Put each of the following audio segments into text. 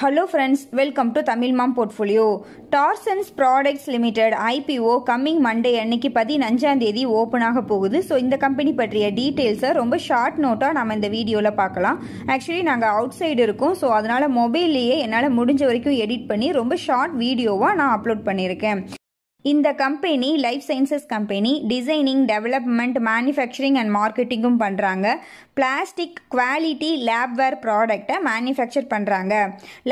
hello friends welcome to Tamil mom portfolio Tarsons products limited IPO coming Monday அன்னைக்கு பதினஞ்சாம் தேதி open ஆக போகுது ஸோ இந்த கம்பெனி பற்றிய டீட்டெயில்ஸை ரொம்ப ஷார்ட் நோட்டாக நம்ம இந்த வீடியோவில் பார்க்கலாம் ஆக்சுவலி நாங்கள் அவுட் சைடு இருக்கோம் ஸோ அதனால் மொபைல்லையே என்னால் முடிஞ்ச வரைக்கும் எடிட் பண்ணி ரொம்ப ஷார்ட் வீடியோவாக நான் அப்லோட் பண்ணியிருக்கேன் இந்த company life sciences company designing development manufacturing and மார்க்கெட்டிங்கும் பண்ணுறாங்க பிளாஸ்டிக் குவாலிட்டி லேப்வேர் ப்ராடக்டை மேனுஃபேக்சர் பண்ணுறாங்க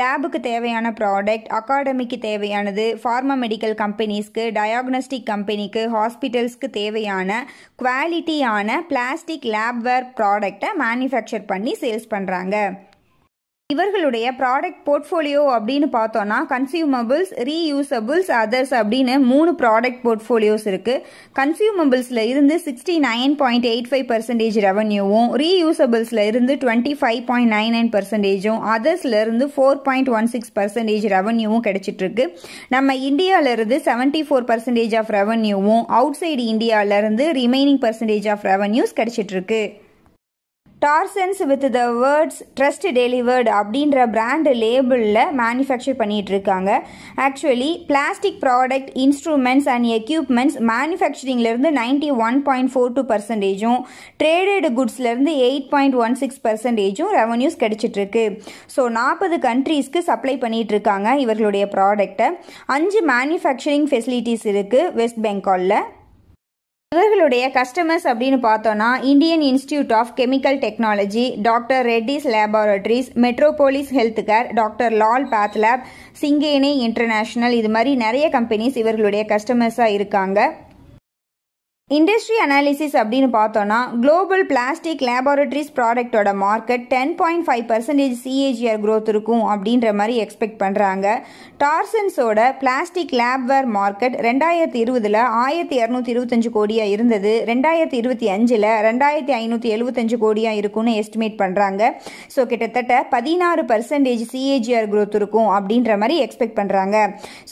லேபுக்கு தேவையான ப்ராடக்ட் அகாடமிக்கு தேவையானது ஃபார்மா மெடிக்கல் கம்பெனிஸ்க்கு டயாக்னஸ்டிக் கம்பெனிக்கு ஹாஸ்பிட்டல்ஸ்க்கு தேவையான குவாலிட்டியான பிளாஸ்டிக் லேப்வேர் ப்ராடக்டை மேனுஃபேக்சர் பண்ணி சேல்ஸ் பண்ணுறாங்க இவர்களுடைய ப்ராடக்ட் போர்ட்ஃபோலியோ அப்படின்னு பார்த்தோன்னா கன்சியூமபிள்ஸ் ரீயூசபிள்ஸ் அதர்ஸ் அப்படின்னு மூணு ப்ராடக்ட் போர்ட்ஃபோலியோஸ் இருக்குது கன்சியூமபிள்ஸில் இருந்து sixty nine point eight five percentage ரெவன்யூவும் ரீயூசபிள்ஸில் இருந்து twenty five point nine nine பர்சன்டேஜும் அதர்ஸில் இருந்து four point one six percentage ரெவன்யூவும் கிடச்சிட்ருக்கு நம்ம இந்தியாவிலேருந்து செவன்ட்டி ஃபோர் பர்சன்டேஜ் ஆஃப் ரெவன்யூவும் அவுட் சைடு இந்தியாவிலேருந்து ரிமைனிங் பர்சன்டேஜ் ஆஃப் ரெவன்யூஸ் கிடச்சிட்ருக்கு Tarsons with the words trust delivered அப்படின்ற பிராண்டு லேபிளில் மேனுஃபேக்சர் பண்ணிகிட்ருக்காங்க actually plastic product instruments and equipments மேனுஃபேக்சரிங்லேருந்து ninety one point four two பர்சன்டேஜும் ட்ரேடடு குட்ஸ்லேருந்து எயிட் பாயிண்ட் ஒன் சிக்ஸ் பர்சன்டேஜும் ரெவன்யூஸ் கிடச்சிட்ருக்கு ஸோ நாற்பது கண்ட்ரீஸ்க்கு சப்ளை பண்ணிகிட்ருக்காங்க இவர்களுடைய ப்ராடக்டை அஞ்சு மேனுஃபேக்சரிங் ஃபெசிலிட்டிஸ் இருக்குது வெஸ்ட் பெங்காலில் இவர்களுடைய கஸ்டமர்ஸ் அப்படின்னு பார்த்தோன்னா Indian institute of chemical technology doctor Reddy's laboratories Metropolis health care doctor Lal Path Lab Syngene international இது மாதிரி நிறைய கம்பெனிஸ் இவர்களுடைய கஸ்டமர்ஸாக இருக்காங்க இண்டஸ்ட்ரி அனாலிசிஸ் அப்படின்னு பார்த்தோன்னா குளோபல் பிளாஸ்டிக் லேபார்ட்ரிஸ் ப்ராடக்டோட market ten point five percentage CAGR growth இருக்கும் அப்படின்ற மாதிரி எக்ஸ்பெக்ட் பண்ணுறாங்க டார்சன்ஸோட பிளாஸ்டிக் லேப்வேர் மார்க்கெட் ரெண்டாயிரத்தி இருபதில் ஆயிரத்தி இரநூத்தி இருபத்தஞ்சு கோடியாக இருந்தது ரெண்டாயிரத்தி இருபத்தி அஞ்சில் ரெண்டாயிரத்தி ஐநூற்றி எழுபத்தஞ்சு கோடியாக இருக்கும்னு எஸ்டிமேட் பண்ணுறாங்க ஸோ கிட்டத்தட்ட பதினாறு பர்சன்டேஜ் சிஏஜிஆர் க்ரோத் இருக்கும் அப்படின்ற மாதிரி எக்ஸ்பெக்ட் பண்ணுறாங்க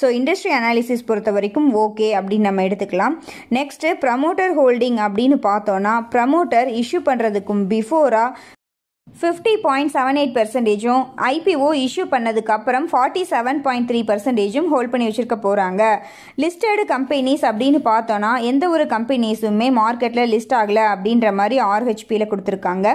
ஸோ இண்டஸ்ட்ரி அனாலிசிஸ் பொறுத்த வரைக்கும் ஓகே அப்படின்னு நம்ம எடுத்துக்கலாம் நெக்ஸ்ட்டு ப்ரமோ ப்ரமோட்டர் ஹோல்டிங் அப்படின்னு பார்த்தோன்னா ப்ரமோட்டர் இஷ்யூ பண்ணுறதுக்கும் பிஃபோராக ஃபிஃப்டி பாயிண்ட் செவன் எயிட் பர்சன்டேஜும் ஐபிஓ இஷ்யூ பண்ணதுக்கு அப்புறம் ஃபார்ட்டி செவன் பாயிண்ட் த்ரீ பர்சன்டேஜும் ஹோல்ட் பண்ணி வச்சுருக்க போகிறாங்க லிஸ்டடு கம்பெனிஸ் அப்படின்னு பார்த்தோன்னா எந்த ஒரு கம்பெனிஸுமே மார்க்கெட்டில் லிஸ்ட் ஆகலை அப்படின்ற மாதிரி ஆர்ஹெச்பியில் கொடுத்துருக்காங்க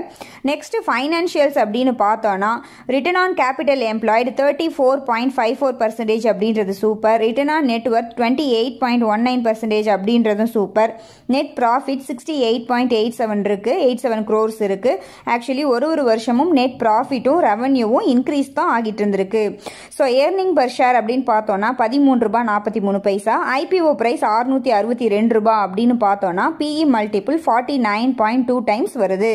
நெக்ஸ்ட்டு ஃபைனான்ஷியல்ஸ் அப்படின்னு பார்த்தோன்னா return on capital employed thirty four point five four percentage அப்படின்றது super return on net worth twenty eight point one nine percentage அப்படின்றதும் super net profit sixty eight point eight seven இருக்குது eight seven crores இருக்குது actually ஒரு ஒரு வருஷமும் net ப்ராஃபிட்டும் ரெவன்யூவும் increase தான் ஆகிட்டு இருந்திருக்கு ஸோ ஏர்னிங் பர் ஷேர் அப்படின்னு பார்த்தோன்னா பதிமூன்று ரூபாய் நாற்பத்தி மூணு பைசா ஐபிஓ ப்ரைஸ் அறுநூற்றி அறுபத்தி ரெண்டு ரூபாய் அப்படின்னு பார்த்தோன்னா PE multiple forty nine point two times வருது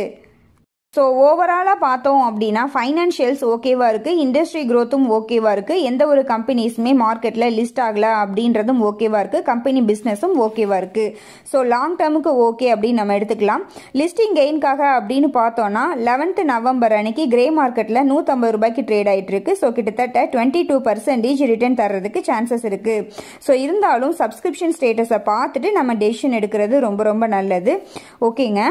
ஸோ ஓவராலாக பார்த்தோம் அப்படின்னா ஃபைனான்ஷியல்ஸ் ஓகேவாக இருக்குது இண்டஸ்ட்ரி க்ரோத்தும் ஓகேவாக இருக்குது எந்த ஒரு கம்பெனிஸுமே மார்க்கெட்டில் லிஸ்ட் ஆகலை அப்படின்றதும் ஓகேவாக இருக்குது கம்பெனி பிஸ்னஸும் ஓகேவாக இருக்குது ஸோ லாங் டேர்முக்கு ஓகே அப்படின்னு நம்ம எடுத்துக்கலாம் லிஸ்டிங் கெயின்காக அப்படின்னு பார்த்தோன்னா லெவன்த்து நவம்பர் அன்னைக்கு கிரே மார்க்கெட்டில் நூற்றம்பது ரூபாய்க்கு ட்ரேட் ஆகிட்டு இருக்கு ஸோ கிட்டத்தட்ட டுவெண்ட்டி டூ பர்சன்டேஜ் ரிட்டர்ன் தர்றதுக்கு சான்சஸ் இருக்குது ஸோ இருந்தாலும் சப்ஸ்கிரிப்ஷன் ஸ்டேட்டஸை பார்த்துட்டு நம்ம டெசிஷன் எடுக்கிறது ரொம்ப ரொம்ப நல்லது ஓகேங்க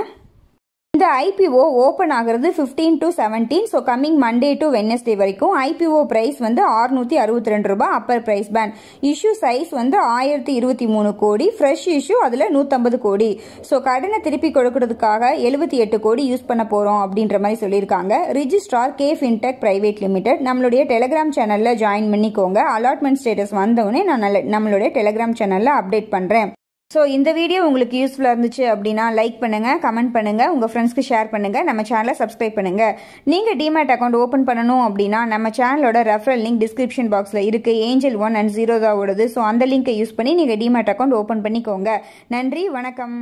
இந்த ஐபிஓ ஓப்பன் ஆகிறது fifteen to seventeen so coming Monday to Wednesday வரைக்கும் ஐபிஓ ப்ரைஸ் வந்து ஆறுநூற்றி அறுபத்தி ரெண்டு ரூபாய் upper price band issue size வந்து ஆயிரத்தி இருபத்தி மூணு கோடி ஃப்ரெஷ் இஷ்யூ அதில் நூற்றம்பது கோடி ஸோ கடனை திருப்பி கொடுக்கறதுக்காக எழுபத்தி எட்டு கோடி யூஸ் பண்ண போகிறோம் அப்படின்ற மாதிரி சொல்லியிருக்காங்க registrar K Fintech private limited நம்மளுடைய டெலிகிராம் சேனலில் ஜாயின் பண்ணிக்கோங்க அலாட்மெண்ட் ஸ்டேட்டஸ் வந்தவுடனே நான் நம்மளுடைய டெலிகிராம் சேனலில் அப்டேட் பண்ணுறேன் ஸோ இந்த வீடியோ உங்களுக்கு யூஸ்ஃபுல்லாக இருந்துச்சு அப்படின்னா லைக் பண்ணுங்கள் கமெண்ட் பண்ணுங்கள் உங்கள் ஃப்ரெண்ட்ஸ்க்கு ஷேர் பண்ணுங்கள் நம்ம சேனலை சப்ஸ்கிரைப் பண்ணுங்கள் நீங்கள் டிமேட் அக்கௌண்ட் ஓப்பன் பண்ணணும் அப்படின்னா நம்ம சேனலோட ரெஃபரல் லிங்க் டிஸ்கிரிப்ஷன் பாக்ஸில் இருக்குது ஏஞ்சல் ஒன் அண்ட் ஜீரோ தான் ஓடுது ஸோ அந்த லிங்க்கை யூஸ் பண்ணி நீங்கள் டிமேட் அக்கௌண்ட் ஓப்பன் பண்ணிக்கோங்க நன்றி வணக்கம்